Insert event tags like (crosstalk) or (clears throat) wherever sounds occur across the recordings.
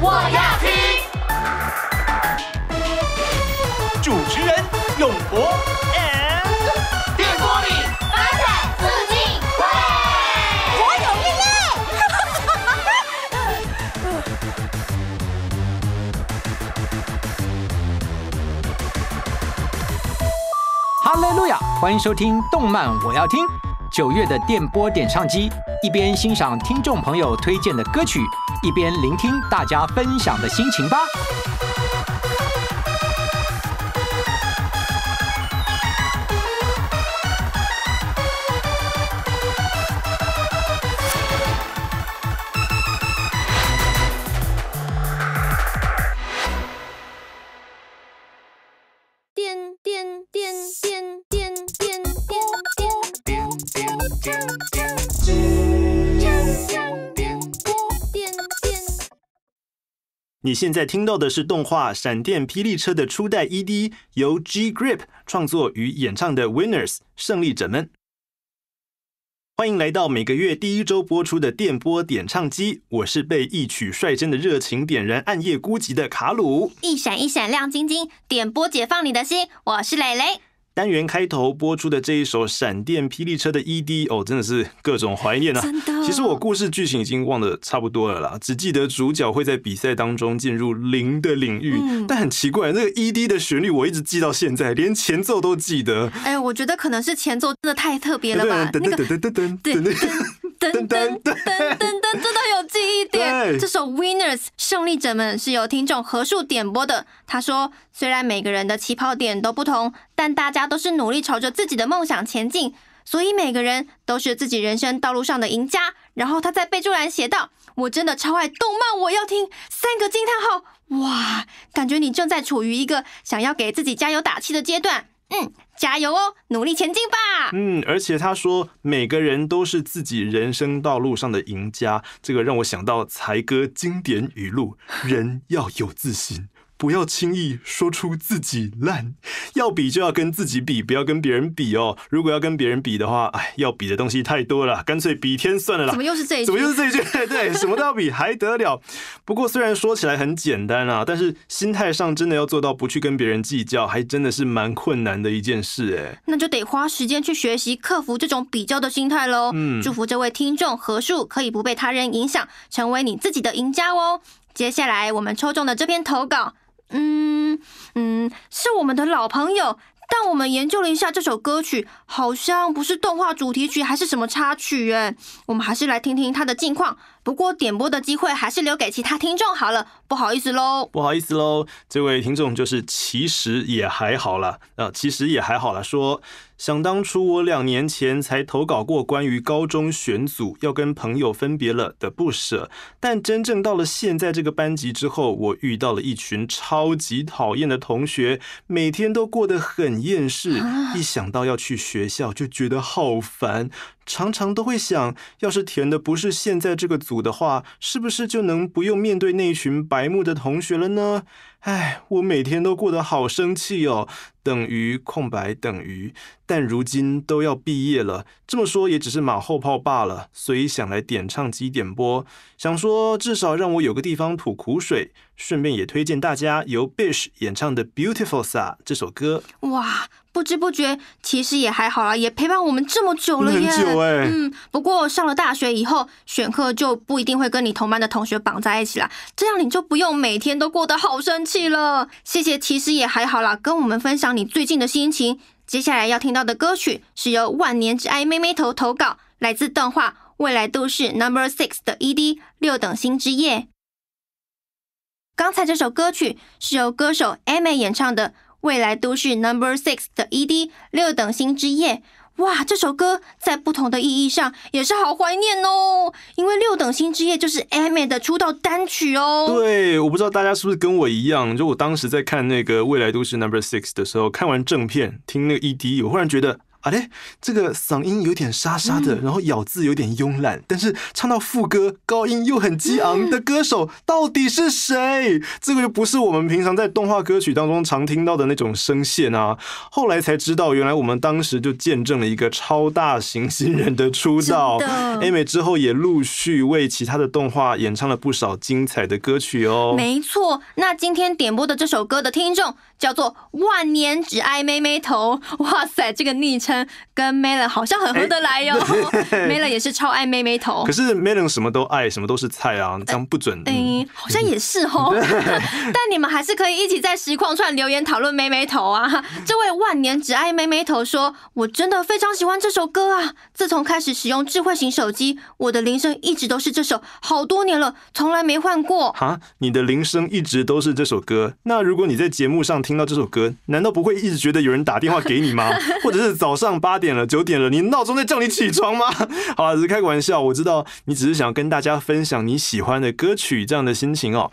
我要听主持人永博 and 电波里发展自定会，我有意见。哈利路亚，欢迎收听动漫我要听九月的电波点唱机，一边欣赏听众朋友推荐的歌曲。一边聆听大家分享的心情吧。你现在听到的是动画《闪电霹雳车》的初代 ED，由 G Grip 创作与演唱的《Winners 胜利者们》。欢迎来到每个月第一周播出的电波点唱机，我是被一曲率真的热情点燃暗夜孤寂的卡鲁。一闪一闪亮晶晶，点播解放你的心，我是蕾蕾。单元开头播出的这一首《闪电霹雳车》的 ED 哦，真的是各种怀念啊！其实我故事剧情已经忘得差不多了啦，只记得主角会在比赛当中进入零的领域。但很奇怪，那个 ED 的旋律我一直记到现在，连前奏都记得。哎，我觉得可能是前奏真的太特别了吧？噔噔噔噔噔噔。噔噔噔噔噔，真的有记忆点。这首《Winners》胜利者们是由听众何树点播的。他说：“虽然每个人的起跑点都不同，但大家都是努力朝着自己的梦想前进，所以每个人都是自己人生道路上的赢家。”然后他在备注栏写道：“我真的超爱动漫，我要听三个惊叹号！”哇，感觉你正在处于一个想要给自己加油打气的阶段。嗯，加油哦，努力前进吧。嗯，而且他说每个人都是自己人生道路上的赢家，这个让我想到才哥经典语录：人要有自信。不要轻易说出自己烂，要比就要跟自己比，不要跟别人比哦。如果要跟别人比的话，哎，要比的东西太多了，干脆比天算了啦。怎么又是这句？怎么又是这一句？对对，什么都要比，还得了？不过虽然说起来很简单啊，但是心态上真的要做到不去跟别人计较，还真的是蛮困难的一件事哎。那就得花时间去学习克服这种比较的心态喽。嗯，祝福这位听众何树可以不被他人影响，成为你自己的赢家哦。接下来我们抽中的这篇投稿。嗯嗯，是我们的老朋友，但我们研究了一下，这首歌曲好像不是动画主题曲，还是什么插曲诶，我们还是来听听他的近况。不过点播的机会还是留给其他听众好了，不好意思喽，不好意思喽，这位听众就是其实也还好了，啊，其实也还好了。说想当初我两年前才投稿过关于高中选组要跟朋友分别了的不舍，但真正到了现在这个班级之后，我遇到了一群超级讨厌的同学，每天都过得很厌世，一想到要去学校就觉得好烦。常常都会想，要是填的不是现在这个组的话，是不是就能不用面对那群白目的同学了呢？唉，我每天都过得好生气哦。等于空白等于，但如今都要毕业了，这么说也只是马后炮罢了。所以想来点唱机点播，想说至少让我有个地方吐苦水，顺便也推荐大家由 Bish 演唱的《Beautiful Sa》这首歌。哇！不知不觉，其实也还好啦，也陪伴我们这么久了，耶。很久哎。嗯，不过上了大学以后，选课就不一定会跟你同班的同学绑在一起了，这样你就不用每天都过得好生气了。谢谢，其实也还好啦，跟我们分享你最近的心情。接下来要听到的歌曲是由万年之爱妹妹头投稿，来自动画《未来都市 Number Six》的 ED《六等星之夜》。刚才这首歌曲是由歌手 m a 演唱的。未来都市 Number Six 的 E D 六等星之夜，哇，这首歌在不同的意义上也是好怀念哦，因为六等星之夜就是 a m a 的出道单曲哦。对，我不知道大家是不是跟我一样，就我当时在看那个未来都市 Number Six 的时候，看完正片听那个 E D，我忽然觉得。啊嘞，这个嗓音有点沙沙的，然后咬字有点慵懒，但是唱到副歌高音又很激昂的歌手，到底是谁？这个就不是我们平常在动画歌曲当中常听到的那种声线啊。后来才知道，原来我们当时就见证了一个超大型新人的出道。A 美之后也陆续为其他的动画演唱了不少精彩的歌曲哦。没错，那今天点播的这首歌的听众叫做万年只爱妹妹头，哇塞，这个昵称。跟 Melon 好像很合得来哟，(laughs) Melon 也是超爱妹妹头。可是 Melon 什么都爱，什么都是菜啊，这样不准。好像也是哦，(laughs) 但你们还是可以一起在实况串留言讨论妹妹头啊。这位万年只爱妹妹头说：“我真的非常喜欢这首歌啊！自从开始使用智慧型手机，我的铃声一直都是这首，好多年了，从来没换过。”哈，你的铃声一直都是这首歌。那如果你在节目上听到这首歌，难道不会一直觉得有人打电话给你吗？(laughs) 或者是早上？上八点了，九点了，你闹钟在叫你起床吗？(laughs) 好只是开个玩笑。我知道你只是想跟大家分享你喜欢的歌曲这样的心情哦。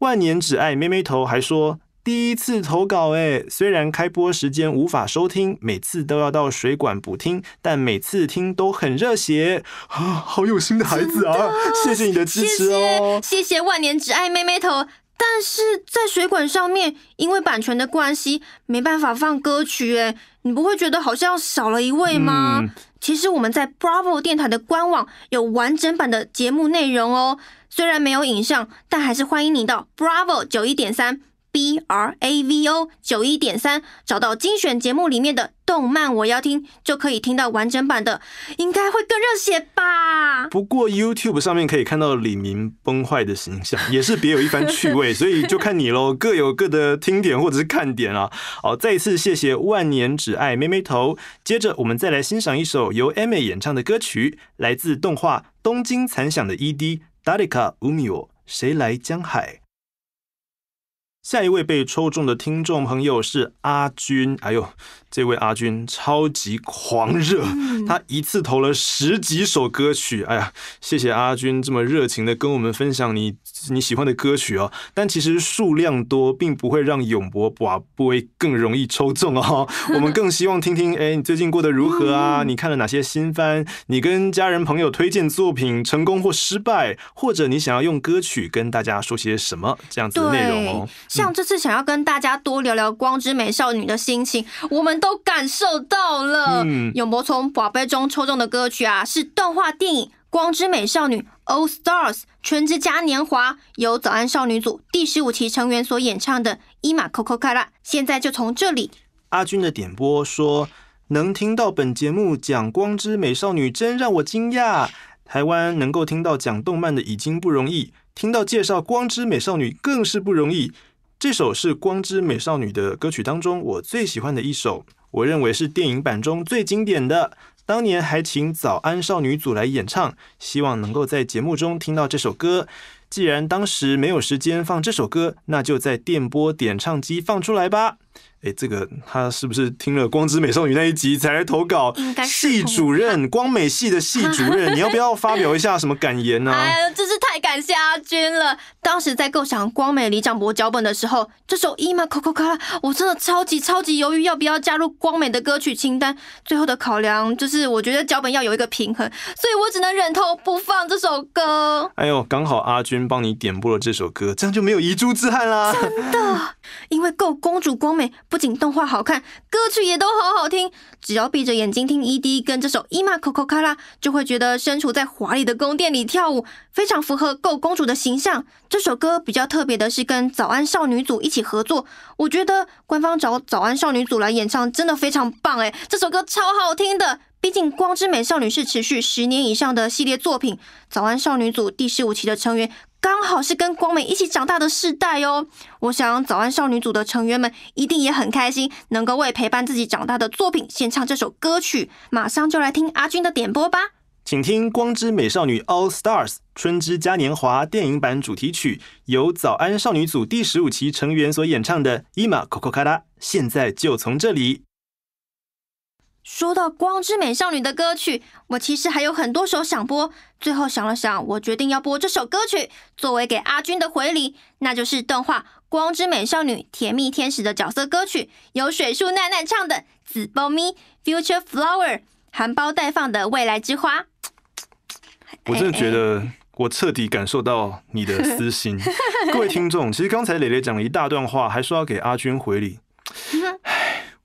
万年只爱妹妹头还说第一次投稿哎，虽然开播时间无法收听，每次都要到水管补听，但每次听都很热血啊！(gasps) 好有心的孩子啊，谢谢你的支持哦，谢谢万年只爱妹妹头。但是在水管上面，因为版权的关系，没办法放歌曲哎，你不会觉得好像少了一位吗？其实我们在 Bravo 电台的官网有完整版的节目内容哦，虽然没有影像，但还是欢迎你到 Bravo 九一点三。B R A V O 九一点三，找到精选节目里面的动漫，我要听，就可以听到完整版的，应该会更热血吧。不过 YouTube 上面可以看到李明崩坏的形象，也是别有一番趣味，所以就看你喽，各有各的听点或者是看点啊。好，再一次谢谢万年只爱妹妹头。接着我们再来欣赏一首由 Emma 演唱的歌曲，来自动画《东京残响》的 E D Dalia Umio，谁来江海？下一位被抽中的听众朋友是阿军，哎呦，这位阿军超级狂热，他一次投了十几首歌曲，哎呀，谢谢阿军这么热情的跟我们分享你你喜欢的歌曲哦。但其实数量多并不会让永博把不会更容易抽中哦，(laughs) 我们更希望听听，哎，你最近过得如何啊？你看了哪些新番？你跟家人朋友推荐作品成功或失败，或者你想要用歌曲跟大家说些什么这样子的内容哦。像这次想要跟大家多聊聊《光之美少女》的心情，我们都感受到了。永博从宝贝中抽中的歌曲啊，是动画电影《光之美少女》All Stars 全之嘉年华由早安少女组第十五期成员所演唱的《伊 o c a 卡拉》。现在就从这里，阿军的点播说能听到本节目讲《光之美少女》真让我惊讶。台湾能够听到讲动漫的已经不容易，听到介绍《光之美少女》更是不容易。这首是《光之美少女》的歌曲当中我最喜欢的一首，我认为是电影版中最经典的。当年还请早安少女组来演唱，希望能够在节目中听到这首歌。既然当时没有时间放这首歌，那就在电波点唱机放出来吧。哎，这个他是不是听了《光之美少女》那一集才来投稿？应该是。系主任，光美系的系主任，(laughs) 你要不要发表一下什么感言呢？哎呀，真是太感谢阿军了。当时在构想光美李长博脚本的时候，这首《咿嘛 o c 口》我真的超级超级犹豫要不要加入光美的歌曲清单。最后的考量就是，我觉得脚本要有一个平衡，所以我只能忍痛不放这首歌。哎呦，刚好阿军帮你点播了这首歌，这样就没有遗珠之憾啦！真的，因为《够公主光美》不仅动画好看，歌曲也都好好听。只要闭着眼睛听 ED 跟这首《伊玛可可卡拉》，就会觉得身处在华丽的宫殿里跳舞，非常符合够公主的形象。这首歌比较特别的是跟《早安少女组》一起合作，我觉得官方找《早安少女组》来演唱真的非常棒哎！这首歌超好听的。毕竟，《光之美少女》是持续十年以上的系列作品，《早安少女组》第十五期的成员刚好是跟光美一起长大的世代哦。我想，《早安少女组》的成员们一定也很开心，能够为陪伴自己长大的作品献唱这首歌曲。马上就来听阿君的点播吧，请听《光之美少女 All Stars 春之嘉年华》电影版主题曲，由《早安少女组》第十五期成员所演唱的《伊 m a o c o k a d a 现在就从这里。说到《光之美少女》的歌曲，我其实还有很多首想播。最后想了想，我决定要播这首歌曲作为给阿君的回礼，那就是动画《光之美少女甜蜜天使》的角色歌曲，由水树奈奈唱的《紫苞咪 Future Flower》，含苞待放的未来之花。我真的觉得我彻底感受到你的私心，(laughs) 各位听众。其实刚才蕾蕾讲了一大段话，还说要给阿君回礼。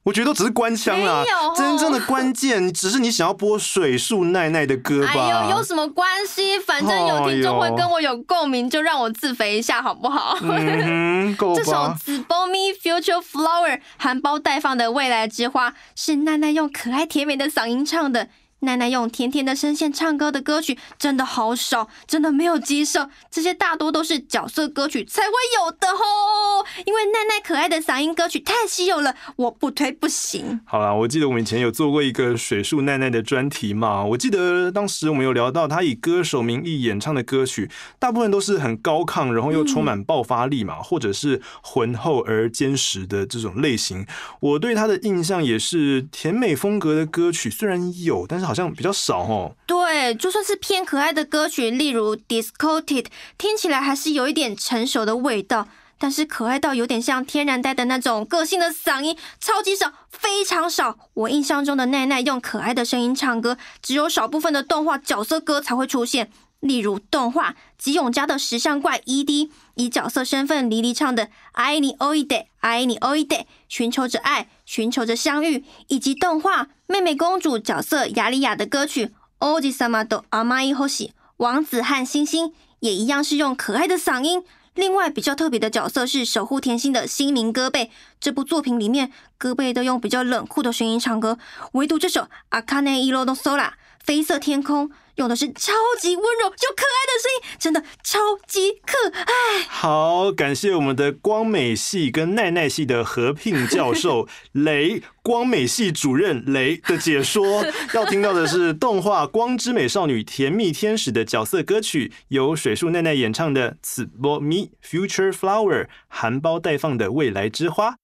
我觉得都只是官腔了，真正的关键 (laughs) 只是你想要播水树奈奈的歌吧？哎呦，有什么关系？反正有听众会跟我有共鸣，就让我自肥一下好不好？嗯，这首《b o m Future Flower》含苞待放的未来之花，是奈奈用可爱甜美的嗓音唱的。奈奈用甜甜的声线唱歌的歌曲真的好少，真的没有几首。这些大多都是角色歌曲才会有的哦。因为奈奈可爱的嗓音歌曲太稀有了，我不推不行。好啦，我记得我们以前有做过一个水树奈奈的专题嘛。我记得当时我们有聊到，她以歌手名义演唱的歌曲，大部分都是很高亢，然后又充满爆发力嘛，或者是浑厚而坚实的这种类型。我对她的印象也是甜美风格的歌曲虽然有，但是。好像比较少哦。对，就算是偏可爱的歌曲，例如《d i s c o t e d 听起来还是有一点成熟的味道，但是可爱到有点像天然呆的那种个性的嗓音，超级少，非常少。我印象中的奈奈用可爱的声音唱歌，只有少部分的动画角色歌才会出现。例如动画吉永家的石像怪 E D，以角色身份黎黎唱的 I ni oide I ni o i d y 寻求着爱，寻求着相遇，以及动画妹妹公主角色雅莉亚的歌曲 Ojisama do amai hoshi，王子和星星也一样是用可爱的嗓音。另外比较特别的角色是守护甜心的心灵歌贝，这部作品里面歌贝都用比较冷酷的声音唱歌，唯独这首 Akaneiro no s o l a 绯色天空。用的是超级温柔又可爱的声音，真的超级可爱。好，感谢我们的光美系跟奈奈系的合聘教授 (laughs) 雷，光美系主任雷的解说。(laughs) 要听到的是动画《光之美少女甜蜜天使》的角色歌曲，由水树奈奈演唱的《此波咪 Future Flower》，含苞待放的未来之花。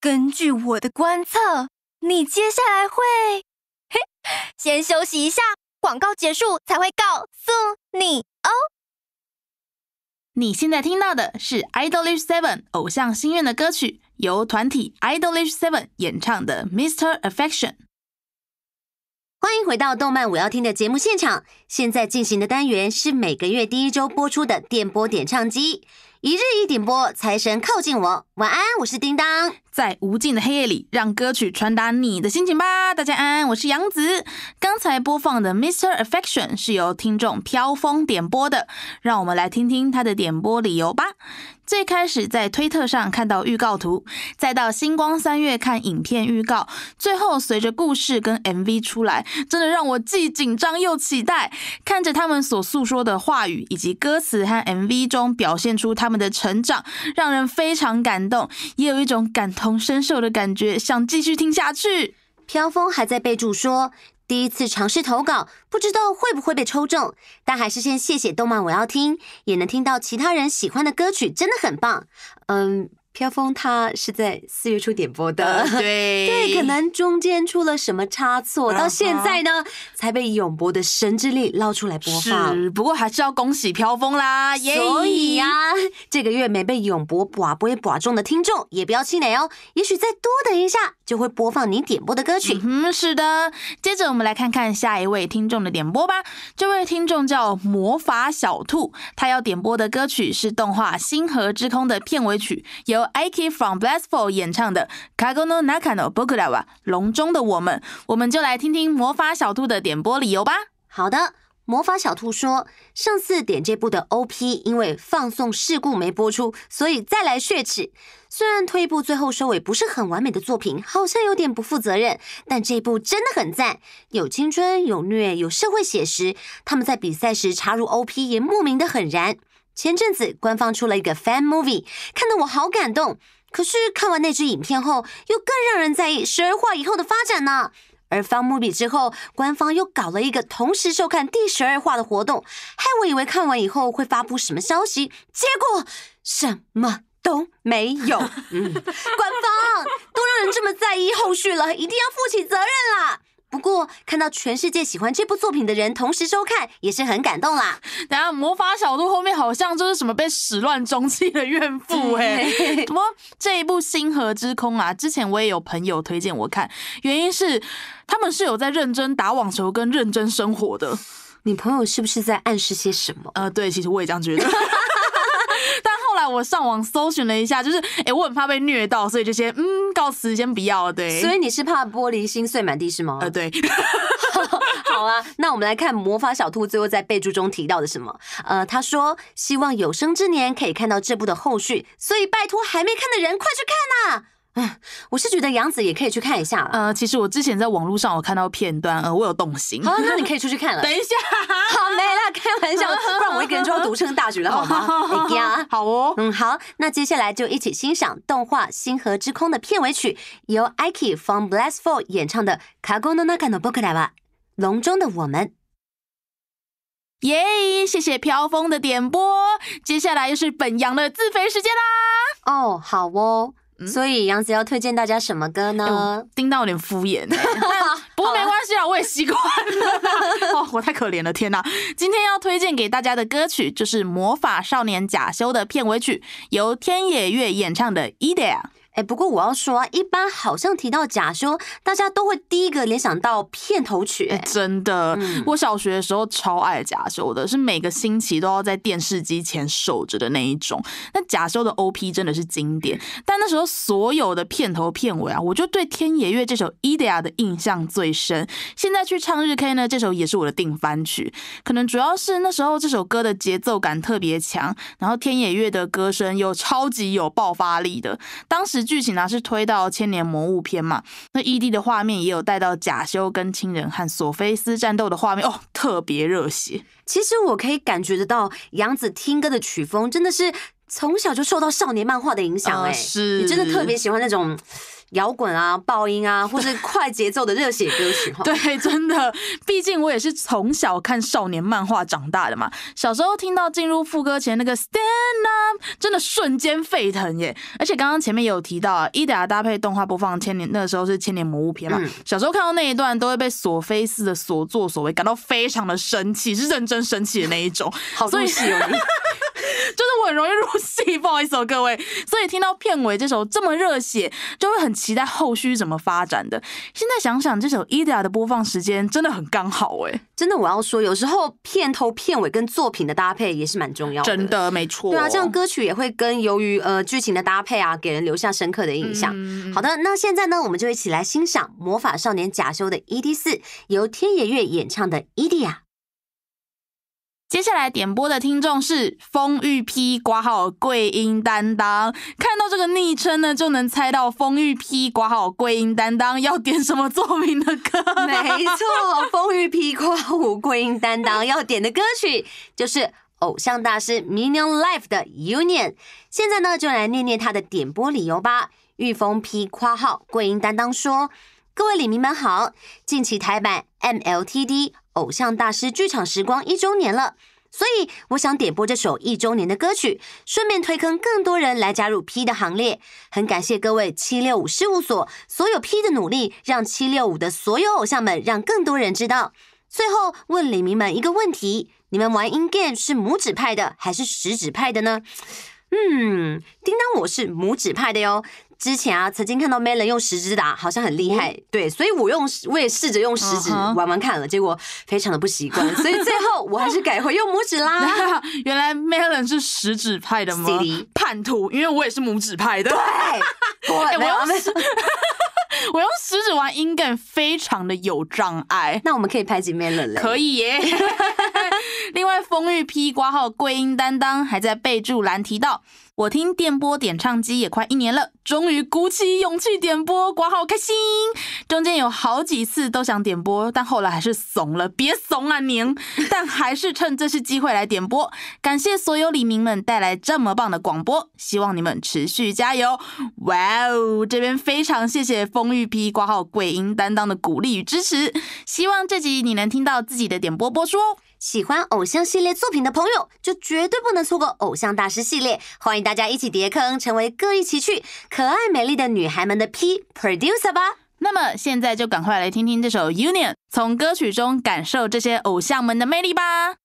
根据我的观测，你接下来会。(laughs) 先休息一下，广告结束才会告诉你哦。你现在听到的是 Idolish Seven 偶像心愿的歌曲，由团体 Idolish Seven 演唱的 Mister Affection。欢迎回到动漫我要听的节目现场，现在进行的单元是每个月第一周播出的电波点唱机。一日一点播，财神靠近我。晚安，我是叮当。在无尽的黑夜里，让歌曲传达你的心情吧。大家安安，我是杨子。刚才播放的《Mr Affection》是由听众飘风点播的，让我们来听听他的点播理由吧。最开始在推特上看到预告图，再到《星光三月》看影片预告，最后随着故事跟 MV 出来，真的让我既紧张又期待。看着他们所诉说的话语，以及歌词和 MV 中表现出他们的成长，让人非常感动，也有一种感同身受的感觉，想继续听下去。飘风还在备注说。第一次尝试投稿，不知道会不会被抽中，但还是先谢谢动漫我要听，也能听到其他人喜欢的歌曲，真的很棒。嗯。飘风他是在四月初点播的，(laughs) 对，对，可能中间出了什么差错，到现在呢才被永博的神之力捞出来播放。是，不过还是要恭喜飘风啦。所以啊，这个月没被永博把播寡中的听众也不要气馁哦，也许再多等一下就会播放你点播的歌曲。嗯，是的。接着我们来看看下一位听众的点播吧。这位听众叫魔法小兔，他要点播的歌曲是动画《星河之空》的片尾曲，有 Ike from b l a s t f u l 演唱的《k a g o n o Nakano Bokura wa》龙中的我们，我们就来听听魔法小兔的点播理由吧。好的，魔法小兔说，上次点这部的 OP 因为放送事故没播出，所以再来血耻。虽然退一步最后收尾不是很完美的作品，好像有点不负责任，但这部真的很赞，有青春，有虐，有社会写实。他们在比赛时插入 OP 也莫名的很燃。前阵子官方出了一个 fan movie，看得我好感动。可是看完那支影片后，又更让人在意十二话以后的发展呢。而 movie 之后，官方又搞了一个同时收看第十二话的活动，害我以为看完以后会发布什么消息，结果什么都没有。(laughs) 官方都让人这么在意后续了，一定要负起责任啦！不过看到全世界喜欢这部作品的人同时收看，也是很感动啦。(laughs) 等下，魔法小度后面好像就是什么被始乱终弃的怨妇哎。(laughs) 不过这一部《星河之空》啊，之前我也有朋友推荐我看，原因是他们是有在认真打网球跟认真生活的。你朋友是不是在暗示些什么？呃，对，其实我也这样觉得。(laughs) 我上网搜寻了一下，就是，哎，我很怕被虐到，所以就先，嗯，告辞，先不要对。所以你是怕玻璃心碎满地是吗？呃，对。(laughs) (laughs) 好啊，那我们来看魔法小兔最后在备注中提到的什么？呃，他说希望有生之年可以看到这部的后续，所以拜托还没看的人快去看。我是觉得杨子也可以去看一下，呃，其实我之前在网络上有看到片段，呃，我有动心。好，那你可以出去看了。(laughs) 等一下，(laughs) 好没了，开玩笑，不然我一个人就要独撑大局了，好吗？来 (laughs) 呀，好哦，嗯，好，那接下来就一起欣赏动画《星河之空》的片尾曲，由 Ikey from b l e s s f u r 演唱的《卡 o のなかのぼ a だ a 笼中的我们。耶，谢谢飘风的点播，接下来又是本杨的自肥时间啦。哦，好哦。所以杨子要推荐大家什么歌呢？听到有点敷衍，对 (laughs) 不过没关系啊，我也习惯了。(laughs) 哦，我太可怜了，天哪！今天要推荐给大家的歌曲就是《魔法少年假修》的片尾曲，由天野月演唱的《idea》。哎，不过我要说啊，一般好像提到假修，大家都会第一个联想到片头曲。哎，真的，我小学的时候超爱假修的，是每个星期都要在电视机前守着的那一种。那假修的 OP 真的是经典，但那时候所有的片头片尾啊，我就对天野月这首《idea》的印象最深。现在去唱日 K 呢，这首也是我的定番曲。可能主要是那时候这首歌的节奏感特别强，然后天野月的歌声又超级有爆发力的，当时。剧情呢是推到千年魔物篇嘛？那异地的画面也有带到假修跟亲人和索菲斯战斗的画面哦，特别热血。其实我可以感觉得到，杨子听歌的曲风真的是从小就受到少年漫画的影响哎，你真的特别喜欢那种。摇滚啊，爆音啊，或是快节奏的热血歌曲。(laughs) 对，真的，毕竟我也是从小看少年漫画长大的嘛。小时候听到进入副歌前那个 Stand Up，真的瞬间沸腾耶！而且刚刚前面也有提到，啊，伊达搭配动画播放千年，那时候是《千年魔物篇》嘛。小时候看到那一段，都会被索菲斯的所作所为感到非常的生气，是认真生气的那一种。好以喜欢。(laughs) 就是我很容易入戏，不好意思哦，各位，所以听到片尾这首这么热血，就会很期待后续怎么发展的。现在想想这首《d i a 的播放时间真的很刚好哎，真的我要说，有时候片头片尾跟作品的搭配也是蛮重要的，真的没错。对啊，这样歌曲也会跟由于呃剧情的搭配啊，给人留下深刻的印象。好的，那现在呢，我们就一起来欣赏魔法少年假修的 ED 四，由天野月演唱的《d i a 接下来点播的听众是风玉批刮号桂英担当，看到这个昵称呢，就能猜到风玉批刮号桂英担当要点什么作品的歌。没错，风玉批括号桂英担当要点的歌曲就是偶像大师 m i n i o n Life 的 Union。现在呢，就来念念他的点播理由吧。玉风批夸号桂英担当说：“各位李迷们好，近期台版 MLTD。”偶像大师剧场时光一周年了，所以我想点播这首一周年的歌曲，顺便推坑更多人来加入 P 的行列。很感谢各位七六五事务所所有 P 的努力，让七六五的所有偶像们让更多人知道。最后问李明们一个问题：你们玩 In Game 是拇指派的还是食指派的呢？嗯，叮当我是拇指派的哟。之前啊，曾经看到 Melon 用食指打，好像很厉害，对，所以我用我也试着用食指玩玩看了，结果非常的不习惯，(laughs) 所以最后我还是改回用拇指啦。(laughs) 原来 Melon 是食指派的吗？叛徒，因为我也是拇指派的。对，我 (laughs) 没有是。(laughs) 我用食指玩音 n 非常的有障碍，那我们可以拍几面了嘞？可以耶。(laughs) 另外，风玉披挂号桂英担当还在备注栏提到。我听电波点唱机也快一年了，终于鼓起勇气点播，寡好开心！中间有好几次都想点播，但后来还是怂了，别怂啊您！(laughs) 但还是趁这次机会来点播，感谢所有李明们带来这么棒的广播，希望你们持续加油！哇哦，这边非常谢谢风玉批挂号贵英担当的鼓励与支持，希望这集你能听到自己的点播播出哦。喜欢偶像系列作品的朋友，就绝对不能错过《偶像大师》系列。欢迎大家一起叠坑，成为各一奇趣、可爱美丽的女孩们的 P producer 吧。那么现在就赶快来听听这首 Union，从歌曲中感受这些偶像们的魅力吧。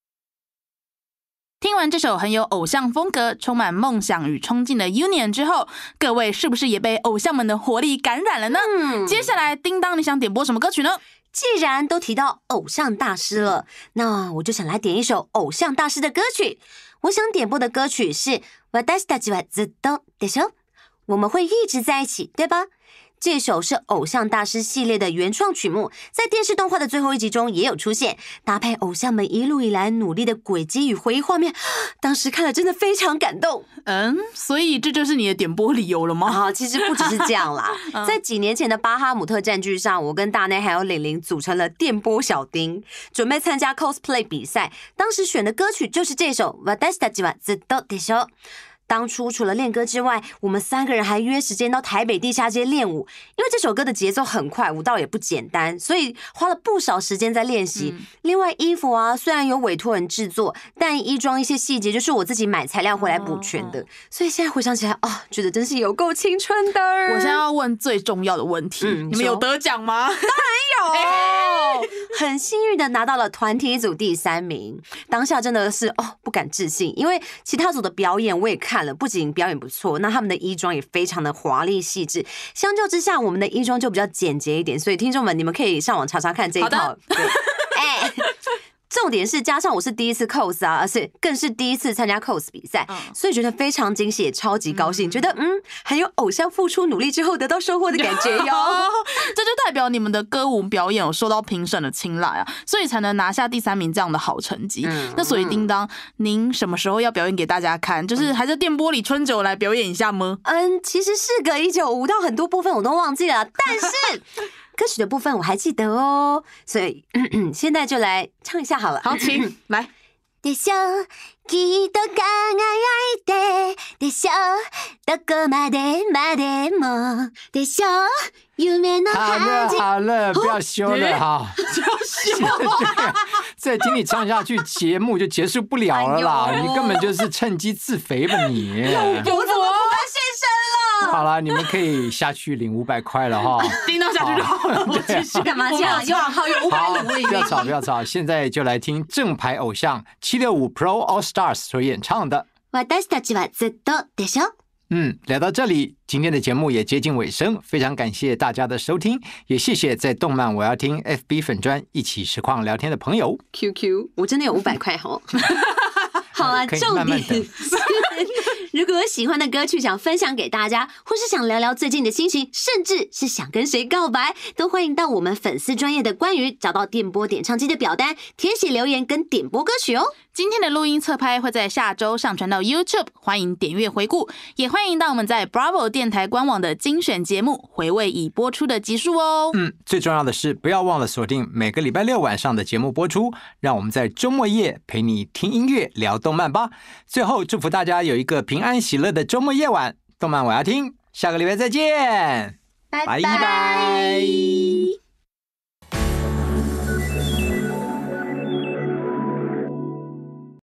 听完这首很有偶像风格、充满梦想与冲劲的 Union 之后，各位是不是也被偶像们的活力感染了呢？接下来，叮当，你想点播什么歌曲呢？既然都提到偶像大师了，那我就想来点一首偶像大师的歌曲。我想点播的歌曲是《我们会一直在一起，对吧？这首是偶像大师系列的原创曲目，在电视动画的最后一集中也有出现，搭配偶像们一路以来努力的轨迹与回忆画面，(gasps) 当时看了真的非常感动。嗯，所以这就是你的点播理由了吗？啊，其实不只是这样啦，(laughs) 在几年前的巴哈姆特战剧上，我跟大内还有玲玲组成了电波小丁，准备参加 cosplay 比赛，当时选的歌曲就是这首《v a d e a i a z o d e s h o 当初除了练歌之外，我们三个人还约时间到台北地下街练舞，因为这首歌的节奏很快，舞蹈也不简单，所以花了不少时间在练习。另外衣服啊，虽然有委托人制作，但衣装一些细节就是我自己买材料回来补全的。所以现在回想起来哦，觉得真是有够青春的。我现在要问最重要的问题：你们有得奖吗？当然有，(laughs) 很幸运的拿到了团体组第三名。当下真的是哦不敢置信，因为其他组的表演我也看。不仅表演不错，那他们的衣装也非常的华丽细致。相较之下，我们的衣装就比较简洁一点。所以，听众们，你们可以上网查查看这一套。重点是加上我是第一次 cos 啊，而且更是第一次参加 cos 比赛，所以觉得非常惊喜，也超级高兴，觉得嗯，很有偶像付出努力之后得到收获的感觉哟。(laughs) 这就代表你们的歌舞表演有受到评审的青睐啊，所以才能拿下第三名这样的好成绩。那所以叮当，您什么时候要表演给大家看？就是还在电波里春酒来表演一下吗？嗯，其实事隔已久，舞蹈很多部分我都忘记了，但是。歌曲的部分我还记得哦，所以 (clears throat) 现在就来唱一下好了。好，请 (clears throat) 来。好了好了，不要笑了哈，不要笑。再听你唱下去，节目就结束不了了啦。你根本就是趁机自肥吧你。(laughs) 好了，(laughs) 你们可以下去领五百块了哈。(laughs) 叮到下去，续干嘛这样又好又五百？好，不要吵不要吵，现在就来听正牌偶像七六五 Pro All Stars 所演唱的。嗯，聊到他们，今天的是目也接近尾是非常感他大家的收是也们，是在们，漫我要是 FB 粉他一起他们，聊天的朋友。QQ，我真的有五百他们，好啊，们，是如果喜欢的歌曲想分享给大家，或是想聊聊最近的心情，甚至是想跟谁告白，都欢迎到我们粉丝专业的关于找到电波点唱机的表单填写留言跟点播歌曲哦。今天的录音测拍会在下周上传到 YouTube，欢迎点阅回顾，也欢迎到我们在 Bravo 电台官网的精选节目回味已播出的集数哦。嗯，最重要的是不要忘了锁定每个礼拜六晚上的节目播出，让我们在周末夜陪你听音乐聊动漫吧。最后祝福大家有一个平安喜乐的周末夜晚，动漫我要听，下个礼拜再见，拜拜。